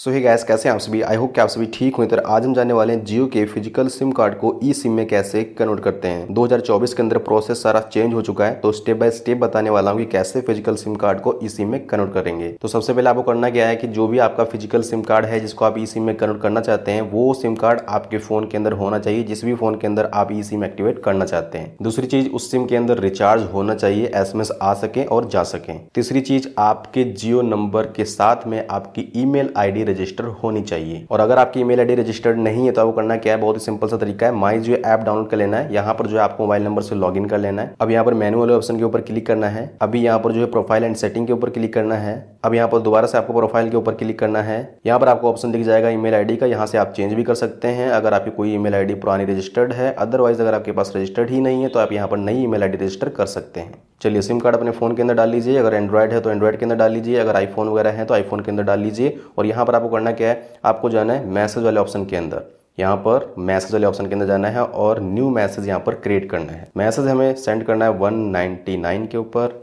सो ही gas कैसे आप सभी आई होप कि आप सभी ठीक हुए तो आज हम जानने वाले हैं जियो के फिजिकल सिम कार्ड को ई सिम में कैसे कन्वर्ट करते हैं 2024 के अंदर प्रोसेस सारा चेंज हो चुका है तो स्टेप बाय स्टेप बताने वाला हूँ कि कैसे फिजिकल सिम कार्ड को ई सिम में कन्वर्ट करेंगे तो सबसे पहले आपको करना क्या है कि जो भी आपका फिजिकल सिम कार्ड है जिसको आप ई सिम में कन्वर्ट करना चाहते हैं वो सिम कार्ड आपके फोन के अंदर होना चाहिए जिस भी फोन के अंदर आप ई सिम एक्टिवेट करना चाहते हैं दूसरी चीज उस सिम के अंदर रिचार्ज होना चाहिए एस आ सके और जा सके तीसरी चीज आपके जियो नंबर के साथ में आपकी ई मेल रजिस्टर होनी चाहिए और अगर आपकी ईमेल आईडी रजिस्टर्ड नहीं है तो आपको करना क्या है बहुत ही सिंपल सा तरीका है माई जो ऐप डाउनलोड कर लेना है यहाँ पर जो है आपको मोबाइल नंबर से लॉग कर लेना है अब यहाँ पर मैनुअल ऑप्शन के ऊपर क्लिक करना है अभी यहाँ पर जो है प्रोफाइल एंड सेटिंग के ऊपर क्लिक करना है अब यहाँ पर दोबारा से आपको प्रोफाइल के ऊपर क्लिक करना है यहाँ पर आपको ऑप्शन दिख जाएगा ईमेल आईडी का यहाँ से आप चेंज भी कर सकते हैं अगर आपकी कोई ईमेल आईडी पुरानी रजिस्टर्ड है अदरवाइज अगर आपके पास रजिस्टर्ड ही नहीं है तो आप यहाँ पर नई ईमेल आईडी रजिस्टर कर सकते हैं चलिए सिम कार्ड अपने फोन के अंदर डाल लीजिए अगर एंड्रॉइड है तो एंड्रॉइड के अंदर डाल लीजिए अगर आईफोन वगैरह है तो आईफोन के अंदर डाल लीजिए और यहाँ पर आपको करना क्या है आपको जाना है मैसेज वाले ऑप्शन के अंदर यहाँ पर मैसेज वाले ऑप्शन के अंदर जाना है और न्यू मैसेज यहाँ पर क्रिएट करना है मैसेज हमें सेंड करना है 199 के ऊपर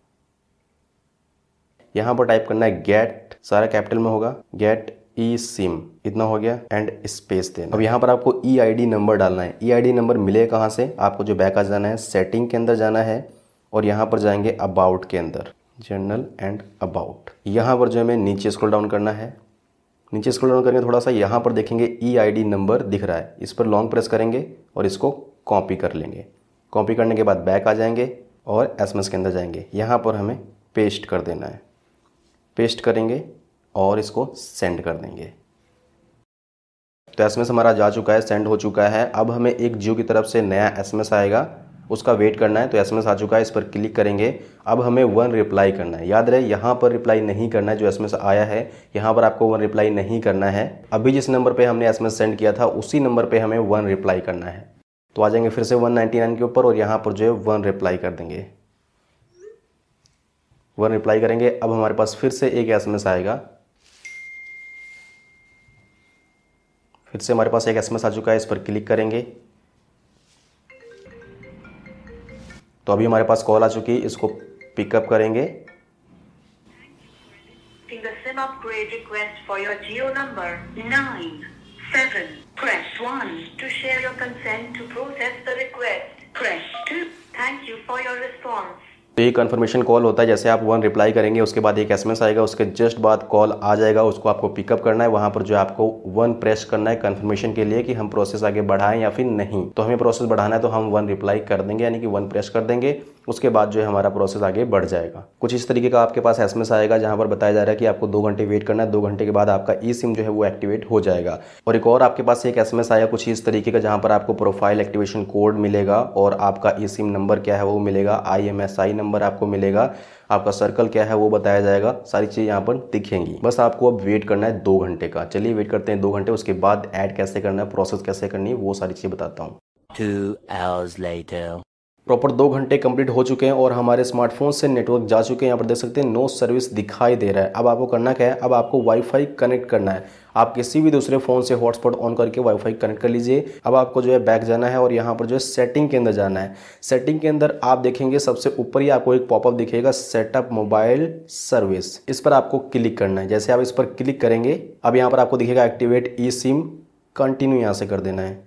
यहाँ पर टाइप करना है गेट सारा कैपिटल में होगा गेट ई सिम इतना हो गया एंड स्पेस देना अब यहाँ पर आपको ई आई डी नंबर डालना है ई आई डी नंबर मिले कहाँ से आपको जो बैक आ जाना है सेटिंग के अंदर जाना है और यहाँ पर जाएंगे अबाउट के अंदर जनरल एंड अबाउट यहाँ पर जो हमें नीचे स्क्रॉल डाउन करना है नीचे स्क्रॉल डाउन करेंगे थोड़ा सा यहाँ पर देखेंगे ई आई डी नंबर दिख रहा है इस पर लॉन्ग प्रेस करेंगे और इसको कॉपी कर लेंगे कॉपी करने के बाद बैक आ जाएंगे और एस के अंदर जाएंगे यहाँ पर हमें पेस्ट कर देना है पेस्ट करेंगे और इसको सेंड कर देंगे तो एस हमारा जा चुका है सेंड हो चुका है अब हमें एक जियो की तरफ से नया एस आएगा उसका वेट करना है तो एस आ चुका है इस पर क्लिक करेंगे अब हमें वन रिप्लाई करना है याद रहे यहाँ पर रिप्लाई नहीं करना है जो एस आया है यहाँ पर आपको वन रिप्लाई नहीं करना है अभी जिस नंबर पर हमने एस सेंड किया था उसी नंबर पर हमें वन रिप्लाई करना है तो आ जाएंगे फिर से वन के ऊपर और यहाँ पर जो है वन रिप्लाई कर देंगे वन रिप्लाई करेंगे अब हमारे पास फिर से एक एस एम एस आएगा फिर से हमारे पास एक एस एम एस आ चुका है इस पर क्लिक करेंगे तो अभी हमारे पास कॉल आ चुकी है इसको पिकअप करेंगे तो ये कन्फर्मेशन कॉल होता है जैसे आप वन रिप्लाई करेंगे उसके बाद एक एसएमएस आएगा उसके जस्ट बाद कॉल आ जाएगा उसको आपको पिकअप करना है वहाँ पर जो आपको वन प्रेस करना है कन्फर्मेशन के लिए कि हम प्रोसेस आगे बढ़ाएं या फिर नहीं तो हमें प्रोसेस बढ़ाना है तो हम वन रिप्लाई कर देंगे यानी कि वन प्रेस कर देंगे उसके बाद जो है हमारा प्रोसेस आगे बढ़ जाएगा कुछ इस तरीके का आपके पास एस आएगा जहाँ पर बताया जा रहा है कि आपको दो घंटे वेट करना है दो घंटे के बाद आपका ई सिम जो है वो एक्टिवेट हो जाएगा और एक और आपके पास एक एस आया कुछ इस तरीके का जहाँ पर आपको प्रोफाइल एक्टिवेशन कोड मिलेगा और आपका ई सिम नंबर क्या है वो मिलेगा आई नंबर आपको मिलेगा आपका सर्कल क्या है वो बताया जाएगा सारी चीज़ें यहाँ पर दिखेंगी बस आपको अब वेट करना है दो घंटे का चलिए वेट करते हैं दो घंटे उसके बाद ऐड कैसे करना है प्रोसेस कैसे करनी है वो सारी चीज़ें बताता हूँ प्रॉपर दो घंटे कंप्लीट हो चुके हैं और हमारे स्मार्टफोन से नेटवर्क जा चुके हैं यहाँ पर देख सकते हैं नो सर्विस दिखाई दे रहा है अब आपको करना क्या है अब आपको वाईफाई कनेक्ट करना है आप किसी भी दूसरे फोन से हॉटस्पॉट ऑन करके वाईफाई कनेक्ट कर लीजिए अब आपको जो है बैक जाना है और यहाँ पर जो है सेटिंग के अंदर जाना है सेटिंग के अंदर आप देखेंगे सबसे ऊपर ही आपको एक पॉपअप दिखेगा सेटअप मोबाइल सर्विस इस पर आपको क्लिक करना है जैसे आप इस पर क्लिक करेंगे अब यहाँ पर आपको दिखेगा एक्टिवेट ई सिम कंटिन्यू यहाँ से कर देना है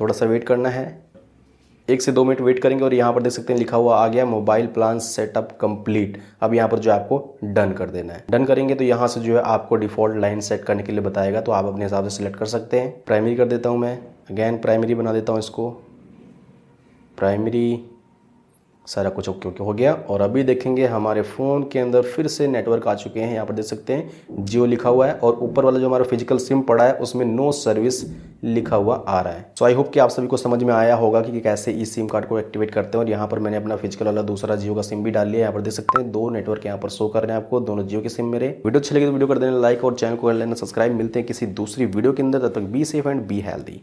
थोड़ा सा वेट करना है एक से दो मिनट वेट करेंगे और यहाँ पर देख सकते हैं लिखा हुआ आ गया मोबाइल प्लान सेटअप कंप्लीट अब यहाँ पर जो आपको डन कर देना है डन करेंगे तो यहाँ से जो है आपको डिफॉल्ट लाइन सेट करने के लिए बताएगा तो आप अपने हिसाब से सिलेक्ट कर सकते हैं प्राइमरी कर देता हूँ मैं अगैन प्राइमरी बना देता हूँ इसको प्राइमरी सारा कुछ ओके ओके हो गया और अभी देखेंगे हमारे फ़ोन के अंदर फिर से नेटवर्क आ चुके हैं यहाँ पर देख सकते हैं जियो लिखा हुआ है और ऊपर वाला जो हमारा फिजिकल सिम पड़ा है उसमें नो सर्विस लिखा हुआ आ रहा है सो आई होप कि आप सभी को समझ में आया होगा कि कैसे इस सिम कार्ड को एक्टिवेट करते हैं और यहाँ पर मैंने अपना फिजिकल वाला दूसरा जियो का सिम भी डाल लिया यहाँ पर देख सकते हैं दो नेटवर्क यहाँ पर शो कर रहे हैं आपको दोनों जियो के सिम मेरे वीडियो अच्छे लगे तो वीडियो कर देना लाइक और चैनल को कर लेना सब्सक्राइब मिलते हैं किसी दूसरी वीडियो के अंदर तब तक be safe and be healthy